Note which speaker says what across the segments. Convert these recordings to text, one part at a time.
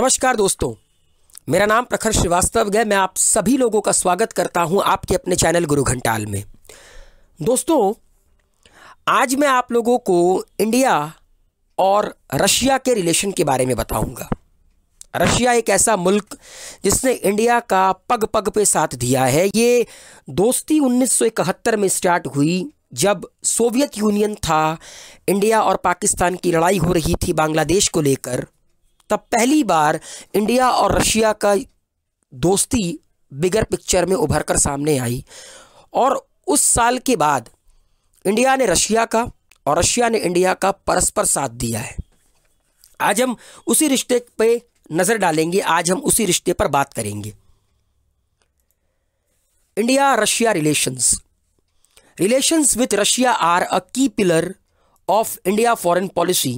Speaker 1: नमस्कार दोस्तों मेरा नाम प्रखर श्रीवास्तव है मैं आप सभी लोगों का स्वागत करता हूं आपके अपने चैनल गुरु घंटाल में दोस्तों आज मैं आप लोगों को इंडिया और रशिया के रिलेशन के बारे में बताऊंगा रशिया एक ऐसा मुल्क जिसने इंडिया का पग पग पे साथ दिया है ये दोस्ती उन्नीस में स्टार्ट हुई जब सोवियत यूनियन था इंडिया और पाकिस्तान की लड़ाई हो रही थी बांग्लादेश को लेकर तब पहली बार इंडिया और रशिया का दोस्ती बिगर पिक्चर में उभर कर सामने आई और उस साल के बाद इंडिया ने रशिया का और रशिया ने इंडिया का परस्पर साथ दिया है आज हम उसी रिश्ते पे नज़र डालेंगे आज हम उसी रिश्ते पर बात करेंगे India Russia relations relations with Russia are a key pillar of India foreign policy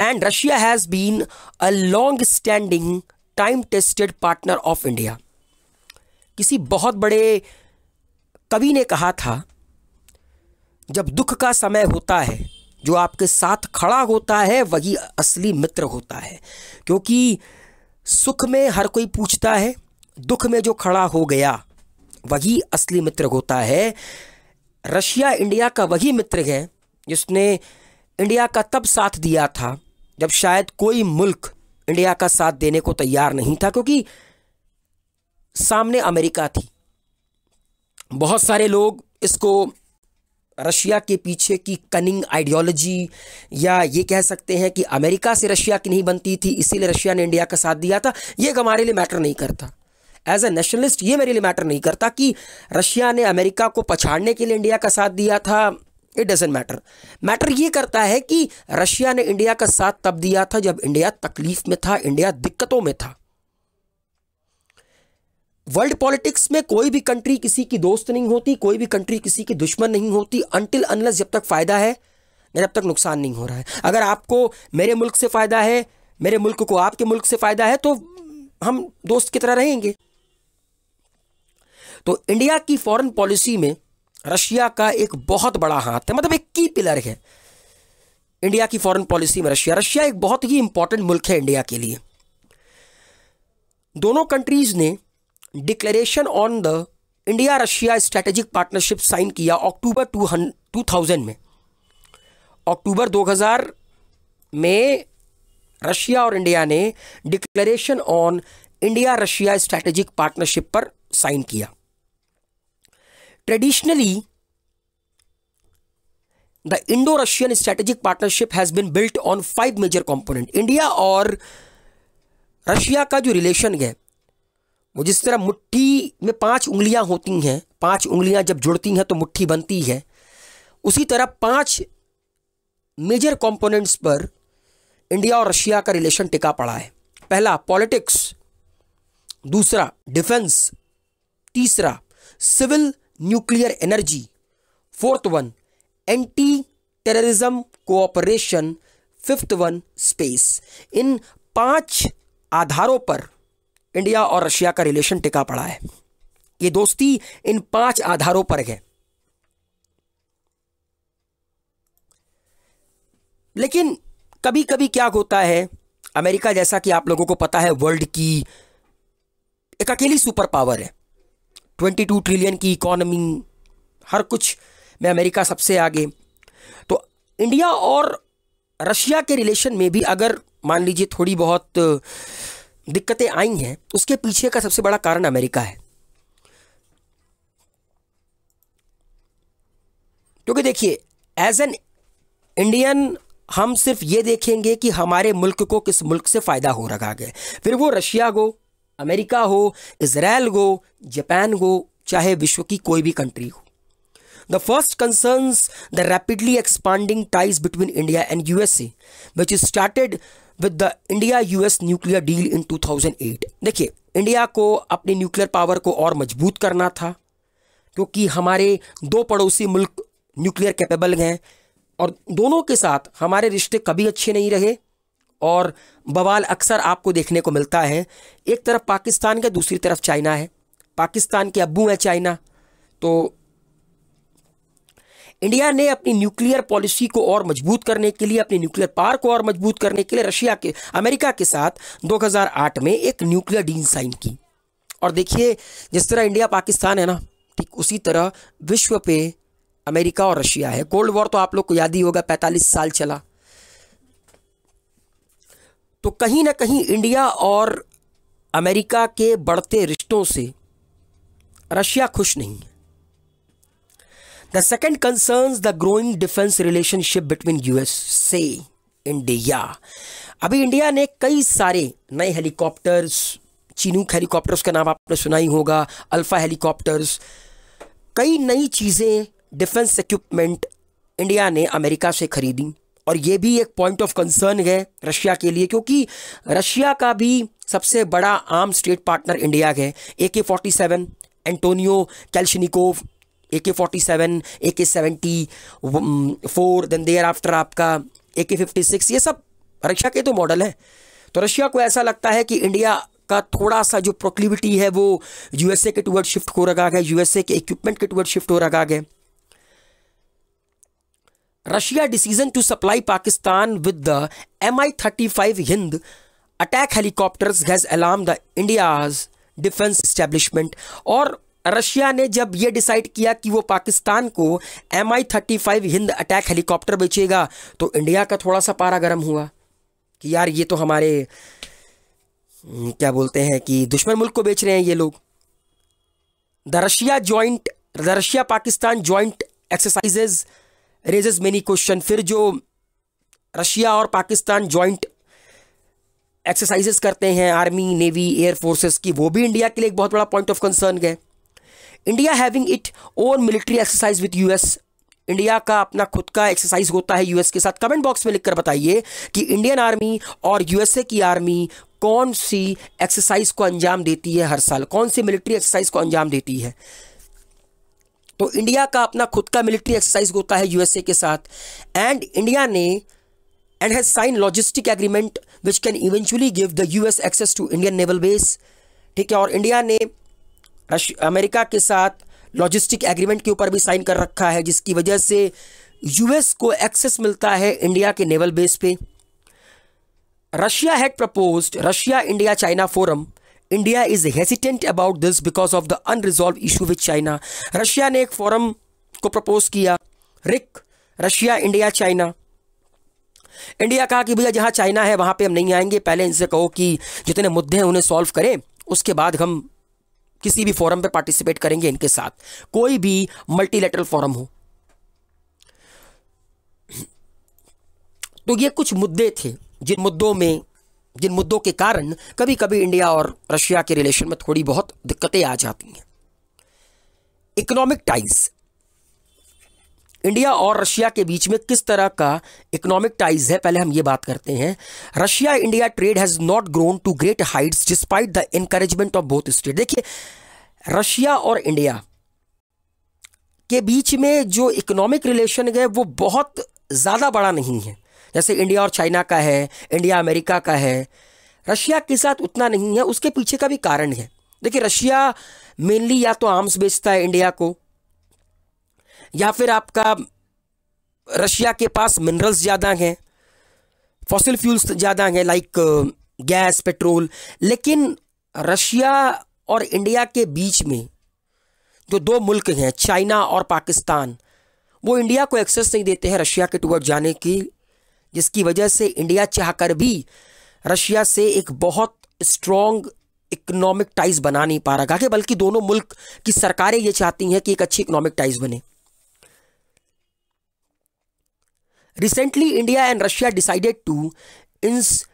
Speaker 1: and Russia has been a long standing time tested partner of India. किसी बहुत बड़े कवि ने कहा था जब दुख का समय होता है जो आपके साथ खड़ा होता है वही असली मित्र होता है क्योंकि सुख में हर कोई पूछता है दुख में जो खड़ा हो गया वही असली मित्र होता है रशिया इंडिया का वही मित्र है जिसने इंडिया का तब साथ दिया था जब शायद कोई मुल्क इंडिया का साथ देने को तैयार नहीं था क्योंकि सामने अमेरिका थी बहुत सारे लोग इसको रशिया के पीछे की कनिंग आइडियोलॉजी या ये कह सकते हैं कि अमेरिका से रशिया की नहीं बनती थी इसीलिए रशिया ने इंडिया का साथ दिया था ये हमारे लिए मैटर नहीं करता एज ए नेशनलिस्ट ये मेरे लिए मैटर नहीं करता कि रशिया ने अमेरिका को पछाड़ने के लिए इंडिया का साथ दिया था इट डजेंट मैटर मैटर ये करता है कि रशिया ने इंडिया का साथ तब दिया था जब इंडिया तकलीफ में था इंडिया दिक्कतों में था वर्ल्ड पॉलिटिक्स में कोई भी कंट्री किसी की दोस्त नहीं होती कोई भी कंट्री किसी की दुश्मन नहीं होती अनटिल अनलस जब तक फ़ायदा है जब तक नुकसान नहीं हो रहा है अगर आपको मेरे मुल्क से फ़ायदा है मेरे मुल्क को आपके मुल्क से फ़ायदा है तो हम दोस्त की तरह रहेंगे तो इंडिया की फॉरेन पॉलिसी में रशिया का एक बहुत बड़ा हाथ है मतलब एक की पिलर है इंडिया की फॉरेन पॉलिसी में रशिया रशिया एक बहुत ही इंपॉर्टेंट मुल्क है इंडिया के लिए दोनों कंट्रीज ने declaration on the India Russia strategic partnership sign किया अक्टूबर टू टू थाउजेंड में अक्टूबर 2000 में रशिया और इंडिया ने declaration on India Russia strategic partnership पर साइन किया traditionally the Indo Russian strategic partnership has been built on five major component India और Russia का जो रिलेशन है वो जिस तरह मुट्ठी में पांच उंगलियां होती हैं पांच उंगलियां जब जुड़ती हैं तो मुट्ठी बनती है उसी तरह पांच मेजर कंपोनेंट्स पर इंडिया और रशिया का रिलेशन टिका पड़ा है पहला पॉलिटिक्स दूसरा डिफेंस तीसरा civil nuclear energy fourth one anti terrorism cooperation fifth one space इन पांच आधारों पर इंडिया और रशिया का रिलेशन टिका पड़ा है ये दोस्ती इन पांच आधारों पर है लेकिन कभी कभी क्या होता है अमेरिका जैसा कि आप लोगों को पता है वर्ल्ड की एक अकेली सुपर पावर है ट्वेंटी टू ट्रिलियन की इकोनमी हर कुछ में अमेरिका सबसे आगे तो इंडिया और रशिया के रिलेशन में भी अगर मान लीजिए थोड़ी बहुत दिक्कतें आई हैं उसके पीछे का सबसे बड़ा कारण अमेरिका है क्योंकि देखिए एज एन इंडियन हम सिर्फ ये देखेंगे कि हमारे मुल्क को किस मुल्क से फ़ायदा हो रहा है फिर वो रशिया को अमेरिका हो इसराइल हो जापान हो चाहे विश्व की कोई भी कंट्री हो the first concerns the rapidly expanding ties between India and USA which is started with the India US nuclear deal in 2008 देखिए इंडिया को अपनी न्यूक्लियर पावर को और मजबूत करना था क्योंकि हमारे दो पड़ोसी मुल्क न्यूक्लियर कैपेबल हैं और दोनों के साथ हमारे रिश्ते कभी अच्छे नहीं रहे और बवाल अक्सर आपको देखने को मिलता है एक तरफ पाकिस्तान के दूसरी तरफ चाइना है पाकिस्तान के अबू हैं चाइना तो इंडिया ने अपनी न्यूक्लियर पॉलिसी को और मजबूत करने के लिए अपने न्यूक्लियर पार को और मजबूत करने के लिए रशिया के अमेरिका के साथ 2008 में एक न्यूक्लियर डील साइन की और देखिए जिस तरह इंडिया पाकिस्तान है ना ठीक उसी तरह विश्व पे अमेरिका और रशिया है कोल्ड वॉर तो आप लोग को याद ही होगा 45 साल चला तो कहीं ना कहीं इंडिया और अमेरिका के बढ़ते रिश्तों से रशिया खुश नहीं है the second concern the growing defence relationship between से इंडिया अभी इंडिया ने कई सारे नए हेलीकॉप्टर्स चीनूक हेलीकॉप्टर्स का नाम आपने सुना ही होगा अल्फ़ा हेलीकॉप्टर्स कई नई चीज़ें डिफेंस इक्विपमेंट इंडिया ने अमेरिका से खरीदी और ये भी एक पॉइंट ऑफ कंसर्न है रशिया के लिए क्योंकि रशिया का भी सबसे बड़ा आर्म स्टेट पार्टनर इंडिया है A K forty seven Antonio Kalashnikov A K forty seven A K seventy four then thereafter आपका ए के फिफ्टी सिक्स ये सब रशिया के तो मॉडल हैं तो रशिया को ऐसा लगता है कि इंडिया का थोड़ा सा जो प्रोक्लिविटी है वो यूएसए के टूवर्ड शिफ्ट हो रहा है यूएसए के इक्विपमेंट के टूवर्ड शिफ्ट हो रहा है Russia decision to supply Pakistan with the M I thirty five Hind attack helicopter has alarm the India's defence establishment और रशिया ने जब ये डिसाइड किया कि वो पाकिस्तान को M I thirty five Hind attack helicopter बेचेगा तो इंडिया का थोड़ा सा पारा गर्म हुआ कि यार ये तो हमारे हम्म, क्या बोलते हैं कि दुश्मन मुल्क को बेच रहे हैं ये लोग the Russia joint the Russia Pakistan joint exercises raises many question फिर जो रशिया और पाकिस्तान ज्वाइंट एक्सरसाइजेस करते हैं आर्मी नेवी एयर फोर्सेस की वो भी इंडिया के लिए एक बहुत बड़ा पॉइंट ऑफ कंसर्न है India having it own military exercise with US India का अपना खुद का एक्सरसाइज होता है यूएस के साथ कमेंट बॉक्स में लिखकर बताइए कि इंडियन आर्मी और यूएसए की आर्मी कौन सी एक्सरसाइज को अंजाम देती है हर साल कौन सी मिलिट्री एक्सरसाइज को अंजाम देती है तो इंडिया का अपना खुद का मिलिट्री एक्सरसाइज होता है यूएसए के साथ एंड इंडिया ने and has sign logistic agreement which can eventually give the US access to Indian naval base ठीक है और इंडिया ने अमेरिका के साथ लॉजिस्टिक एग्रीमेंट के ऊपर भी साइन कर रखा है जिसकी वजह से यूएस को एक्सेस मिलता है इंडिया के नेवल बेस पे Russia had proposed Russia India China forum India is hesitant about this because of the unresolved issue with China Russia ने एक फोरम को प्रपोज किया RIC Russia India China India कहा कि भैया जहां चाइना है वहां पे हम नहीं आएंगे पहले इनसे कहो कि जितने मुद्दे हैं उन्हें सॉल्व करें उसके बाद हम किसी भी फोरम पे पार्टिसिपेट करेंगे इनके साथ कोई भी मल्टीलेटरल फोरम हो तो ये कुछ मुद्दे थे जिन मुद्दों में जिन मुद्दों के कारण कभी कभी इंडिया और रशिया के रिलेशन में थोड़ी बहुत दिक्कतें आ जाती हैं इकोनॉमिक टाइज इंडिया और रशिया के बीच में किस तरह का इकोनॉमिक टाइज है पहले हम ये बात करते हैं Russia India trade has not grown to great heights despite the encouragement of both state देखिए रशिया और इंडिया के बीच में जो इकोनॉमिक रिलेशन है वो बहुत ज़्यादा बड़ा नहीं है जैसे इंडिया और चाइना का है इंडिया अमेरिका का है रशिया के साथ उतना नहीं है उसके पीछे का भी कारण है देखिए रशिया मेनली या तो आर्म्स बेचता है इंडिया को या फिर आपका रशिया के पास मिनरल्स ज़्यादा हैं फॉसिल फ्यूल्स ज़्यादा हैं लाइक गैस पेट्रोल लेकिन रशिया और इंडिया के बीच में जो दो मुल्क हैं चाइना और पाकिस्तान वो इंडिया को एक्सेस नहीं देते हैं रशिया के टूवर्ड जाने की जिसकी वजह से इंडिया चाहकर भी रशिया से एक बहुत स्ट्रॉन्ग इकोनॉमिक टाइज बना नहीं पा रहा है बल्कि दोनों मुल्क की सरकारें यह चाहती हैं कि एक अच्छी इकोनॉमिक टाइज बने recently India and Russia decided to ins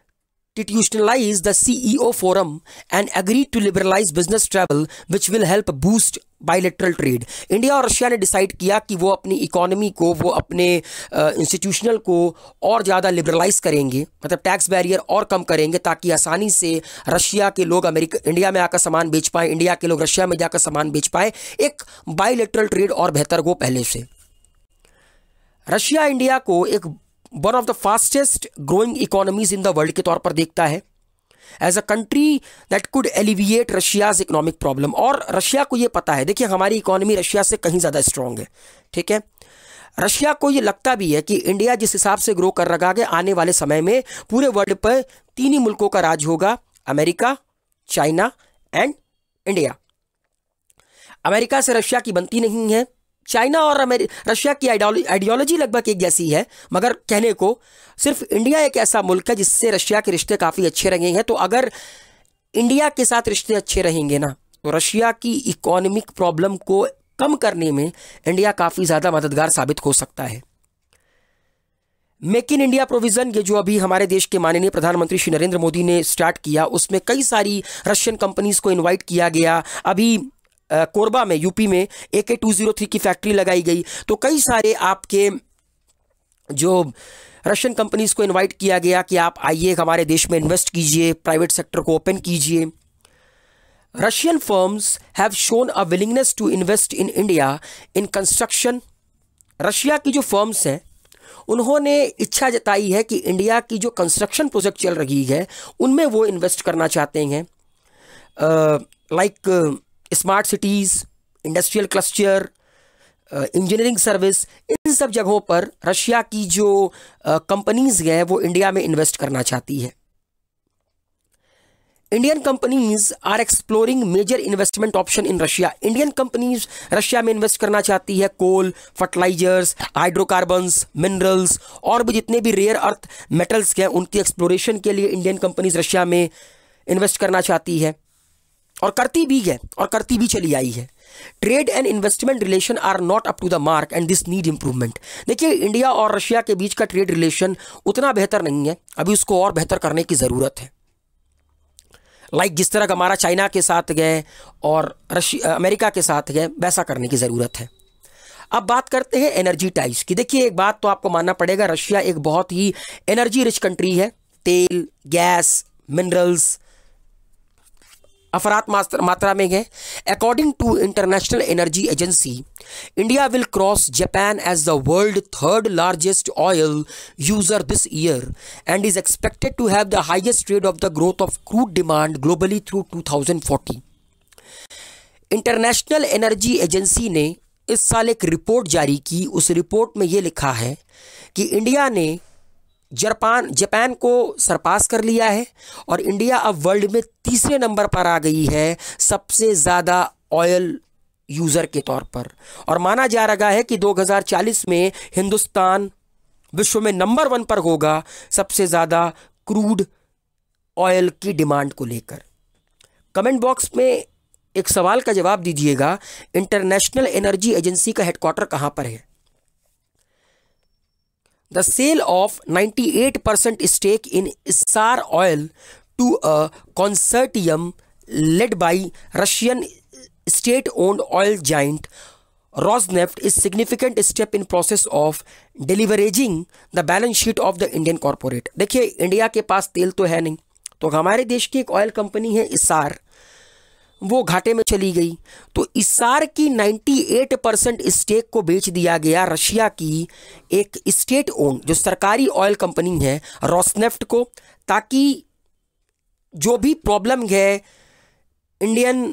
Speaker 1: institutionalize the CEO forum and agreed to liberalize business travel which will help boost bilateral trade India और रशिया ने डिसाइड किया कि वो अपनी इकोनॉमी को वो अपने इंस्टीट्यूशनल को और ज़्यादा लिबरलाइज करेंगे मतलब टैक्स बैरियर और कम करेंगे ताकि आसानी से रशिया के लोग अमेरिका इंडिया में आकर सामान बेच पाएँ इंडिया के लोग रशिया में जाकर सामान बेच पाएँ एक बाइलेट्रल ट्रेड और बेहतर हो पहले से रशिया इंडिया को एक one of the fastest growing economies in the world के तौर पर देखता है as a country that could alleviate Russia's economic problem और रशिया को यह पता है देखिए हमारी इकोनॉमी रशिया से कहीं ज़्यादा स्ट्रांग है ठीक है रशिया को यह लगता भी है कि इंडिया जिस हिसाब से ग्रो कर रखा है आने वाले समय में पूरे वर्ल्ड पर तीन ही मुल्कों का राज होगा America China and India America से रशिया की बनती नहीं है चाइना और रशिया की आइडियोलॉजी लगभग एक जैसी है मगर कहने को सिर्फ इंडिया एक ऐसा मुल्क है जिससे रशिया के रिश्ते काफ़ी अच्छे रहे हैं तो अगर इंडिया के साथ रिश्ते अच्छे रहेंगे ना तो रशिया की इकोनॉमिक प्रॉब्लम को कम करने में इंडिया काफ़ी ज़्यादा मददगार साबित हो सकता है मेक इन इंडिया प्रोविज़न ये जो अभी हमारे देश के माननीय प्रधानमंत्री श्री नरेंद्र मोदी ने स्टार्ट किया उसमें कई सारी रशियन कंपनीज़ को इनवाइट किया गया अभी कोरबा में यूपी में A K two zero three की फैक्ट्री लगाई गई तो कई सारे आपके जो रशियन कंपनीज़ को इनवाइट किया गया कि आप आइए हमारे देश में इन्वेस्ट कीजिए प्राइवेट सेक्टर को ओपन कीजिए Russian firms have shown a willingness to invest in India in construction Russia की जो फर्म्स हैं उन्होंने इच्छा जताई है कि इंडिया की जो कंस्ट्रक्शन प्रोजेक्ट चल रही है उनमें वो इन्वेस्ट करना चाहते हैं like uh, like, uh, smart cities industrial cluster engineering service इन सब जगहों पर रशिया की जो कंपनीज़ uh, हैं वो इंडिया में इन्वेस्ट करना चाहती है Indian companies are exploring major investment option in Russia Indian companies Russia में इन्वेस्ट करना चाहती है कोल फर्टिलाइजर्स हाइड्रोकार्बन्स मिनरल्स और भी जितने भी रेयर अर्थ मेटल्स हैं उनकी एक्सप्लोरेशन के लिए इंडियन कंपनीज रशिया में इन्वेस्ट करना चाहती है और करती भी है और करती भी चली आई है trade and investment relation are not up to the mark and this need improvement देखिए इंडिया और रशिया के बीच का ट्रेड रिलेशन उतना बेहतर नहीं है अभी उसको और बेहतर करने की ज़रूरत है लाइक like जिस तरह हमारा चाइना के साथ गए और अमेरिका के साथ गए वैसा करने की ज़रूरत है अब बात करते हैं एनर्जी टाइप्स की देखिए एक बात तो आपको मानना पड़ेगा रशिया एक बहुत ही एनर्जी रिच कंट्री है तेल गैस मिनरल्स अफरात मात्रा में है according to International Energy Agency India will cross Japan as the world third largest oil user this year and is expected to have the highest rate of the growth of crude demand globally through 2040 International Energy Agency ने इस साल एक report जारी की उस report में ये लिखा है कि इंडिया ने जापान जापान को सरपास कर लिया है और इंडिया अब वर्ल्ड में तीसरे नंबर पर आ गई है सबसे ज़्यादा ऑयल यूज़र के तौर पर और माना जा रहा है कि 2040 में हिंदुस्तान विश्व में नंबर वन पर होगा सबसे ज़्यादा क्रूड ऑयल की डिमांड को लेकर कमेंट बॉक्स में एक सवाल का जवाब दीजिएगा इंटरनेशनल एनर्जी एजेंसी का हेडक्वार्टर कहाँ पर है the sale of eight percent stake in Star Oil to a consortium led by Russian state owned oil giant Rosneft is significant step in process of deleveraging the balance sheet of the Indian corporate देखिए India के पास तेल तो है नहीं तो हमारे देश की एक ऑयल कंपनी है इसार वो घाटे में चली गई तो इसार की 98 परसेंट स्टेक को बेच दिया गया रशिया की एक स्टेट ओन जो सरकारी ऑयल कंपनी है रोसनेफ्ट को ताकि जो भी प्रॉब्लम है इंडियन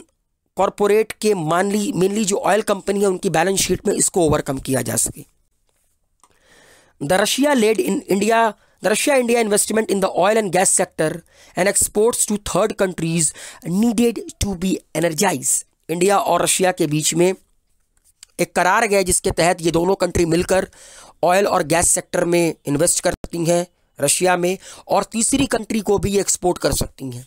Speaker 1: कॉरपोरेट के मानली मेनली जो ऑयल कंपनी है उनकी बैलेंस शीट में इसको ओवरकम किया जा सके the Russia led in India The Russia India investment in the oil and gas sector and exports to third countries needed to be energized. India और Russia के बीच में एक करार गया जिसके तहत ये दोनों कंट्री मिलकर ऑयल और गैस सेक्टर में इन्वेस्ट कर सकती हैं रशिया में और तीसरी कंट्री को भी एक्सपोर्ट कर सकती हैं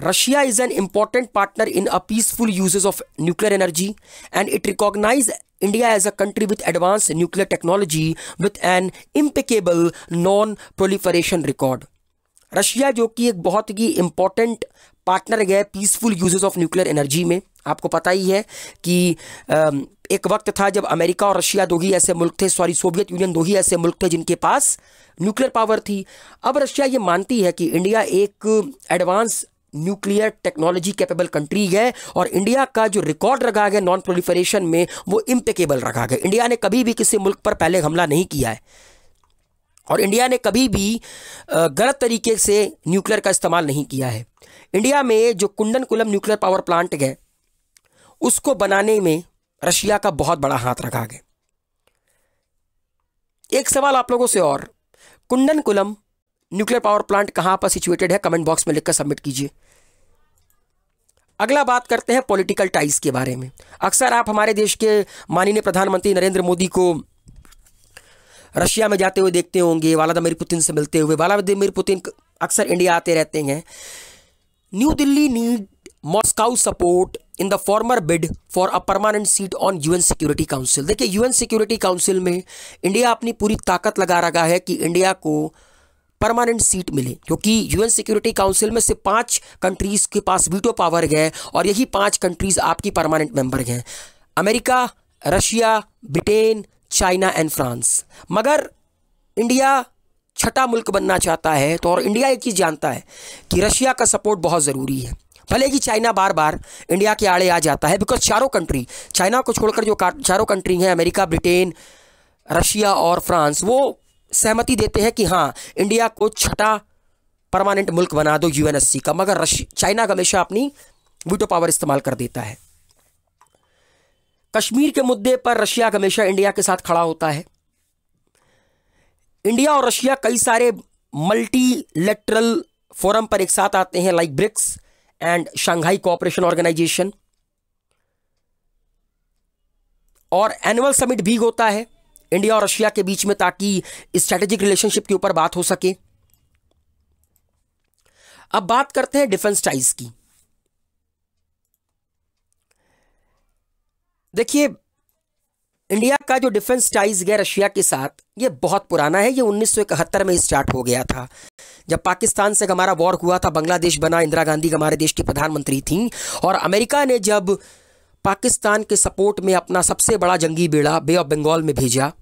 Speaker 1: Russia is an important partner in a peaceful uses of nuclear energy and it recognize India as a country with advanced nuclear technology with an impeccable non-proliferation record. Russia जो कि एक बहुत ही important पार्टनर गए peaceful uses of nuclear energy में आपको पता ही है कि एक वक्त था जब अमेरिका और रशिया दो ही ऐसे मुल्क थे सॉरी सोवियत यूनियन दो ही ऐसे मुल्क थे जिनके पास न्यूक्लियर पावर थी अब रशिया ये मानती है कि इंडिया एक advance nuclear technology capable country है और इंडिया का जो रिकॉर्ड रखा गया नॉन प्रोलिफरेशन में वो इम्पेकेबल रखा गया इंडिया ने कभी भी किसी मुल्क पर पहले हमला नहीं किया है और इंडिया ने कभी भी गलत तरीके से न्यूक्लियर का इस्तेमाल नहीं किया है इंडिया में जो Kudankulam nuclear power plant है उसको बनाने में रशिया का बहुत बड़ा हाथ रखा गया एक सवाल आप लोगों से और Kudankulam nuclear power plant कहां पर सिचुएटेड है कमेंट बॉक्स में लिखकर सबमिट कीजिए अगला बात करते हैं पॉलिटिकल टाइज के बारे में अक्सर आप हमारे देश के माननीय प्रधानमंत्री नरेंद्र मोदी को रशिया में जाते हुए देखते होंगे वालादमीर पुतिन से मिलते हुए वालादमीर पुतिन अक्सर इंडिया आते रहते हैं New Delhi need Moscow's support in the former bid for a permanent seat on UN Security Council देखिए यूएन सिक्योरिटी काउंसिल में इंडिया अपनी पूरी ताकत लगा रहा है कि इंडिया को परमानेंट सीट मिले क्योंकि यूएन सिक्योरिटी काउंसिल में से पांच कंट्रीज के पास वीटो पावर गए और यही पांच कंट्रीज आपकी परमानेंट मेंबर हैं America Russia Britain China and France मगर इंडिया छठा मुल्क बनना चाहता है तो और इंडिया एक चीज़ जानता है कि रशिया का सपोर्ट बहुत ज़रूरी है भले ही चाइना बार बार इंडिया के आड़े आ जाता है बिकॉज चारों कंट्री चाइना को छोड़कर जो चारों कंट्री हैं अमेरिका ब्रिटेन रशिया और फ्रांस वो सहमति देते हैं कि हाँ इंडिया को छठा परमानेंट मुल्क बना दो यूएनएससी का मगर चाइना का हमेशा अपनी वीटो पावर इस्तेमाल कर देता है कश्मीर के मुद्दे पर रशिया हमेशा इंडिया के साथ खड़ा होता है इंडिया और रशिया कई सारे मल्टीलेटरल फोरम पर एक साथ आते हैं like BRICS and Shanghai Cooperation Organisation और एनुअल समिट भी होता है इंडिया और रशिया के बीच में ताकि स्ट्रैटेजिक रिलेशनशिप के ऊपर बात हो सके अब बात करते हैं डिफेंस टाइज की देखिए इंडिया का जो डिफेंस टाइज गया रशिया के साथ ये बहुत पुराना है ये 1971 में स्टार्ट हो गया था जब पाकिस्तान से हमारा वॉर हुआ था बांग्लादेश बना इंदिरा गांधी हमारे देश की प्रधानमंत्री थी और अमेरिका ने जब पाकिस्तान के सपोर्ट में अपना सबसे बड़ा जंगी बेड़ा बे ऑफ बंगाल में भेजा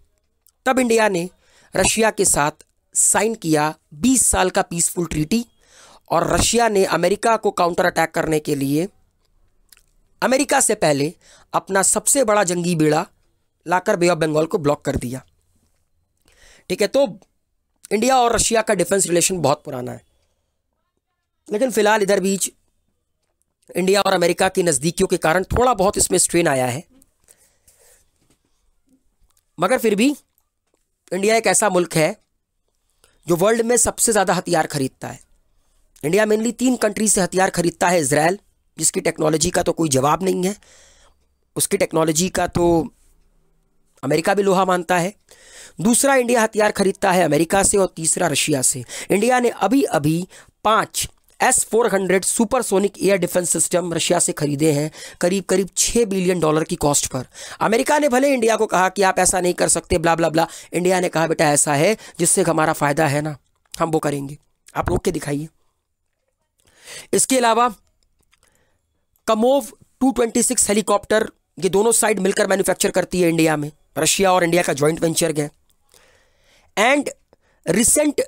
Speaker 1: तब इंडिया ने रशिया के साथ साइन किया 20 साल का पीसफुल ट्रीटी और रशिया ने अमेरिका को काउंटर अटैक करने के लिए अमेरिका से पहले अपना सबसे बड़ा जंगी बेड़ा लाकर बे ऑफ बंगाल को ब्लॉक कर दिया ठीक है तो इंडिया और रशिया का डिफेंस रिलेशन बहुत पुराना है लेकिन फिलहाल इधर बीच इंडिया और अमेरिका की नज़दीकियों के कारण थोड़ा बहुत इसमें स्ट्रेन आया है मगर फिर भी इंडिया एक ऐसा मुल्क है जो वर्ल्ड में सबसे ज़्यादा हथियार खरीदता है इंडिया मेनली तीन कंट्री से हथियार खरीदता है इसराइल जिसकी टेक्नोलॉजी का तो कोई जवाब नहीं है उसकी टेक्नोलॉजी का तो अमेरिका भी लोहा मानता है दूसरा इंडिया हथियार खरीदता है अमेरिका से और तीसरा रशिया से इंडिया ने अभी अभी पाँच S four hundred supersonic air defence system Russia से खरीदे हैं करीब करीब छः बिलियन डॉलर की कॉस्ट पर अमेरिका ने भले इंडिया को कहा कि आप ऐसा नहीं कर सकते ब्ला ब्ला ब्ला इंडिया ने कहा बेटा ऐसा है जिससे हमारा फ़ायदा है ना हम वो करेंगे आप रोक के दिखाइए इसके अलावा कमोव 226 हेलीकॉप्टर ये दोनों साइड मिलकर मैन्युफैक्चर करती है इंडिया में रशिया और इंडिया का ज्वाइंट वेंचर गए and recent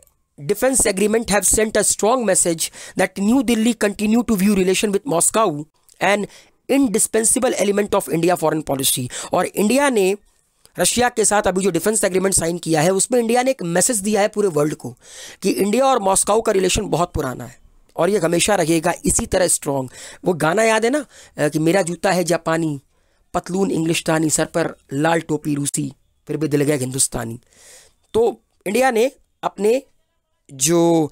Speaker 1: defense agreement have sent a strong message that New Delhi continue to view relation with Moscow an indispensable element of India foreign policy और India ने Russia के साथ अभी जो defence agreement sign किया है उसमें इंडिया ने एक मैसेज दिया है पूरे वर्ल्ड को कि इंडिया और मॉस्को का रिलेशन बहुत पुराना है और ये हमेशा रहेगा इसी तरह स्ट्रांग वो गाना याद है ना कि मेरा जूता है जापानी पतलून इंग्लिशतानी सर पर लाल टोपी रूसी फिर भी दिल गया हिंदुस्तानी तो इंडिया ने अपने जो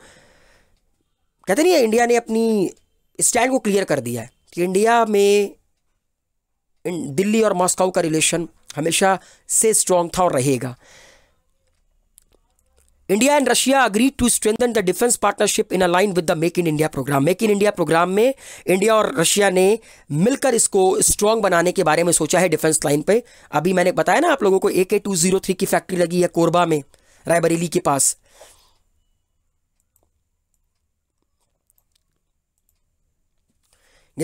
Speaker 1: कहते नहीं है इंडिया ने अपनी स्टैंड को क्लियर कर दिया है कि इंडिया में दिल्ली और मॉस्को का रिलेशन हमेशा से स्ट्रांग था और रहेगा India and Russia agreed to strengthen the defence partnership in align with the Make in India programme Make in India programme में इंडिया और रशिया ने मिलकर इसको स्ट्रांग बनाने के बारे में सोचा है डिफेंस लाइन पे अभी मैंने बताया ना आप लोगों को A K two zero three की फैक्ट्री लगी है कोरबा में रायबरेली के पास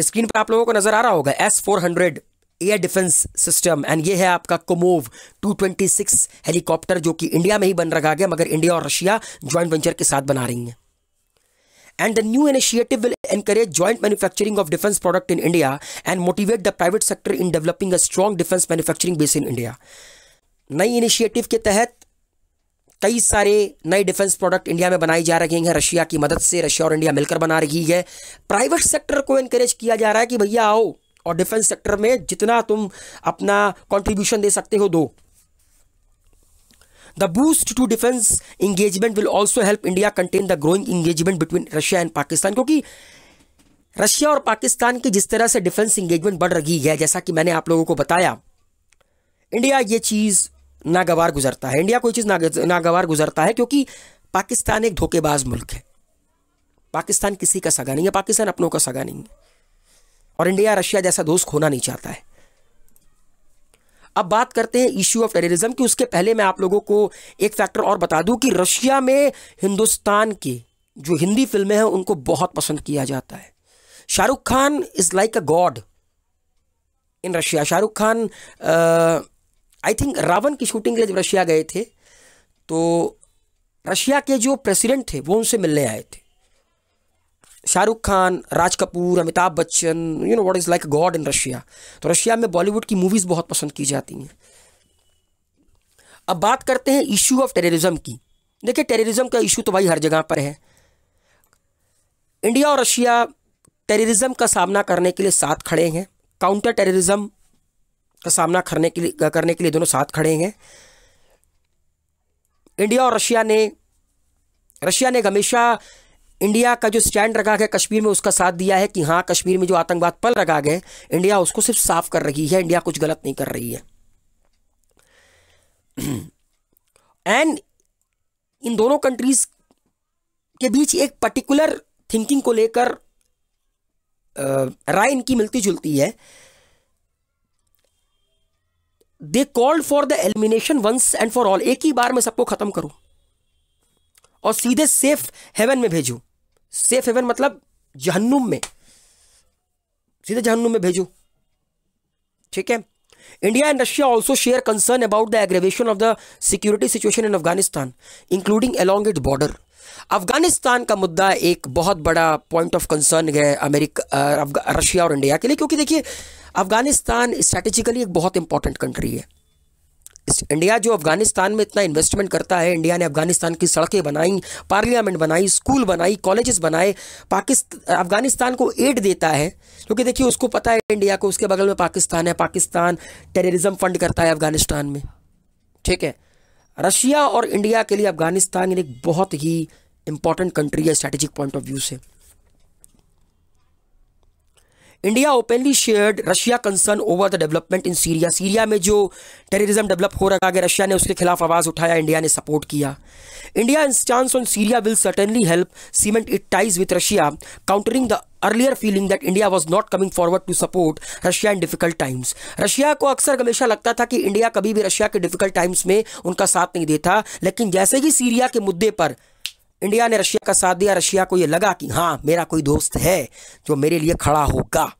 Speaker 1: स्क्रीन पर आप लोगों को नजर आ रहा होगा S four hundred air defence system and ये है आपका कोमोव 226 हेलीकॉप्टर जो कि इंडिया में ही बन रखा गया मगर इंडिया और रशिया ज्वाइंट वेंचर के साथ बना रही है and the new initiative will encourage joint manufacturing of defence product in India and motivate the private sector in developing a strong defence manufacturing base in India नई initiative के तहत कई सारे नए डिफेंस प्रोडक्ट इंडिया में बनाए जा रहे हैं रशिया की मदद से रशिया और इंडिया मिलकर बना रही है प्राइवेट सेक्टर को इनकरेज किया जा रहा है कि भैया आओ और डिफेंस सेक्टर में जितना तुम अपना कॉन्ट्रीब्यूशन दे सकते हो दो the boost to defence engagement will also help India contain the growing engagement between Russia and Pakistan क्योंकि रशिया और पाकिस्तान की जिस तरह से डिफेंस इंगेजमेंट बढ़ रही है जैसा कि मैंने आप लोगों को बताया इंडिया ये चीज़ नागवार गुजरता है इंडिया कोई चीज़ नागवार गुजरता है क्योंकि पाकिस्तान एक धोखेबाज मुल्क है पाकिस्तान किसी का सगा नहीं है पाकिस्तान अपनों का सगा नहीं है और इंडिया रशिया जैसा दोस्त खोना नहीं चाहता है अब बात करते हैं इश्यू ऑफ टेररिज्म की उसके पहले मैं आप लोगों को एक फैक्टर और बता दूं कि रशिया में हिंदुस्तान की जो हिंदी फिल्में हैं उनको बहुत पसंद किया जाता है Shahrukh Khan is like a god in Russia Shahrukh Khan uh, I think Raavan की शूटिंग के लिए जब रशिया गए थे तो रशिया के जो प्रेसिडेंट थे वो उनसे मिलने आए थे Shahrukh Khan Raj Kapoor Amitabh Bachchan you know what is like god in Russia तो रशिया में बॉलीवुड की मूवीज़ बहुत पसंद की जाती हैं अब बात करते हैं इशू ऑफ टेररिज्म की देखिए टेररिज्म का इशू तो भाई हर जगह पर है इंडिया और रशिया टेररिज्म का सामना करने के लिए साथ खड़े हैं काउंटर टेररिज्म का सामना करने के लिए करने के लिए दोनों साथ खड़े हैं इंडिया और रशिया ने रशिया ने हमेशा इंडिया का जो स्टैंड रखा गया कश्मीर में उसका साथ दिया है कि हाँ कश्मीर में जो आतंकवाद पल रखा गया इंडिया उसको सिर्फ साफ कर रही है इंडिया कुछ गलत नहीं कर रही है एंड इन दोनों कंट्रीज के बीच एक पर्टिकुलर थिंकिंग को लेकर राय इनकी मिलती जुलती है they called for the elimination once and for all एक ही बार में सबको खत्म करूं और सीधे सेफ हेवन में भेजू सेफ हेवन मतलब जहन्नुम में सीधे जहन्नुम में भेजू ठीक है India and Russia also share concern about the aggravation of the security situation in Afghanistan including along it border Afghanistan का मुद्दा एक बहुत बड़ा पॉइंट ऑफ कंसर्न है अमेरिका रशिया और इंडिया के लिए क्योंकि देखिए अफ़गानिस्तान स्ट्रैटेजिकली एक बहुत इंपॉर्टेंट कंट्री है इंडिया जो अफगानिस्तान में इतना इन्वेस्टमेंट करता है इंडिया ने अफगानिस्तान की सड़कें बनाई पार्लियामेंट बनाई स्कूल बनाई कॉलेजेस बनाए पाकिस्तान अफगानिस्तान को एड देता है क्योंकि देखिए उसको पता है इंडिया को उसके बगल में पाकिस्तान है पाकिस्तान टेररिज्म फंड करता है अफगानिस्तान में ठीक है रशिया और इंडिया के लिए अफगानिस्तान एक बहुत ही इंपॉर्टेंट कंट्री है स्ट्रैटेजिक पॉइंट ऑफ व्यू से India openly shared Russia concern over the development in Syria Syria में जो टेररिज्म डेवलप हो रहा है रशिया ने उसके खिलाफ आवाज़ उठाया इंडिया ने सपोर्ट किया India instance on Syria will certainly help cement it ties with Russia countering the earlier feeling that India was not coming forward to support Russia in difficult times Russia को अक्सर हमेशा लगता था कि India कभी भी Russia के difficult times में उनका साथ नहीं देता लेकिन जैसे ही सीरिया के मुद्दे पर इंडिया ने रशिया का साथ दिया रशिया को यह लगा कि हाँ मेरा कोई दोस्त है जो मेरे लिए खड़ा होगा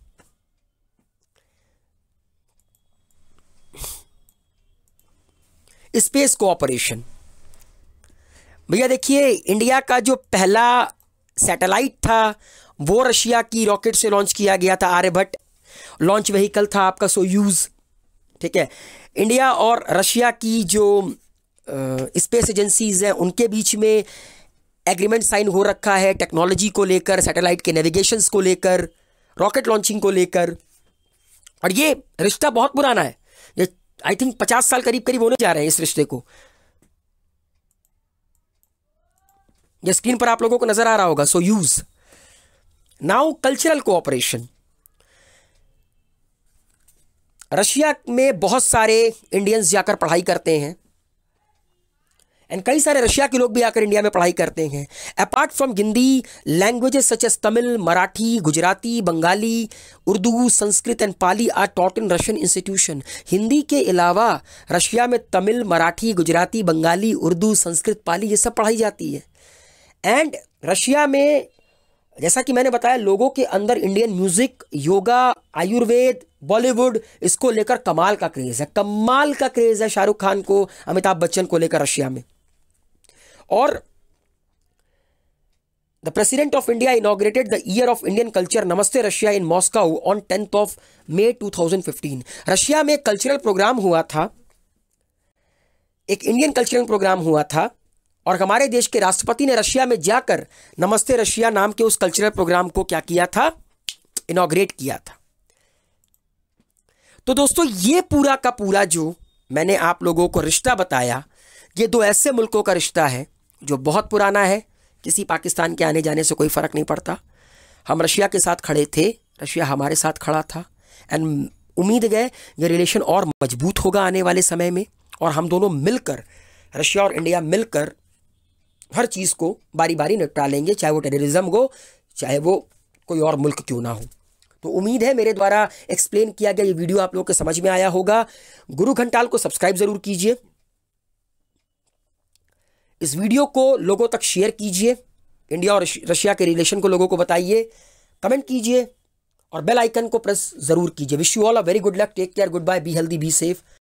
Speaker 1: स्पेस कोऑपरेशन भैया देखिए इंडिया का जो पहला सैटेलाइट था वो रशिया की रॉकेट से लॉन्च किया गया था आर्यभट्ट लॉन्च व्हीकल था आपका सो यूज ठीक है इंडिया और रशिया की जो स्पेस एजेंसीज हैं उनके बीच में एग्रीमेंट साइन हो रखा है टेक्नोलॉजी को लेकर सैटेलाइट के नेविगेशन को लेकर रॉकेट लॉन्चिंग को लेकर और ये रिश्ता बहुत पुराना है आई थिंक पचास साल करीब करीब होने जा रहे हैं इस रिश्ते को ये स्क्रीन पर आप लोगों को नजर आ रहा होगा so use now cultural cooperation Russia में बहुत सारे इंडियंस जाकर पढ़ाई करते हैं एंड कई सारे रशिया के लोग भी आकर इंडिया में पढ़ाई करते हैं apart from Hindi languages such as Tamil Marathi Gujarati Bengali Urdu Sanskrit and Pali are taught in Russian institution Hindi के अलावा रशिया में तमिल मराठी गुजराती बंगाली उर्दू संस्कृत पाली ये सब पढ़ाई जाती है एंड रशिया में जैसा कि मैंने बताया लोगों के अंदर इंडियन म्यूज़िक योगा आयुर्वेद बॉलीवुड इसको लेकर कमाल का क्रेज़ है कमाल का क्रेज़ है शाहरुख खान को अमिताभ बच्चन को लेकर रशिया में और the president of India inaugurated the year of Indian culture Namaste Russia in Moscow on tenth of May 2015. Russia में कल्चरल प्रोग्राम हुआ था एक इंडियन कल्चरल प्रोग्राम हुआ था और हमारे देश के राष्ट्रपति ने रशिया में जाकर नमस्ते रशिया नाम के उस कल्चरल प्रोग्राम को क्या किया था इनोग्रेट किया था तो दोस्तों ये पूरा का पूरा जो मैंने आप लोगों को रिश्ता बताया ये दो ऐसे मुल्कों का रिश्ता है जो बहुत पुराना है किसी पाकिस्तान के आने जाने से कोई फ़र्क नहीं पड़ता हम रशिया के साथ खड़े थे रशिया हमारे साथ खड़ा था एंड उम्मीद गए ये रिलेशन और मजबूत होगा आने वाले समय में और हम दोनों मिलकर रशिया और इंडिया मिलकर हर चीज़ को बारी बारी निपटा लेंगे चाहे वो टेररिज्म हो चाहे वो कोई और मुल्क क्यों ना हो तो उम्मीद है मेरे द्वारा एक्सप्लेन किया गया ये वीडियो आप लोगों के समझ में आया होगा गुरु घंटाल को सब्सक्राइब ज़रूर कीजिए इस वीडियो को लोगों तक शेयर कीजिए इंडिया और रशिया के रिलेशन को लोगों को बताइए कमेंट कीजिए और बेल आइकन को प्रेस जरूर कीजिए wish you all a very good luck take care good bye be healthy be safe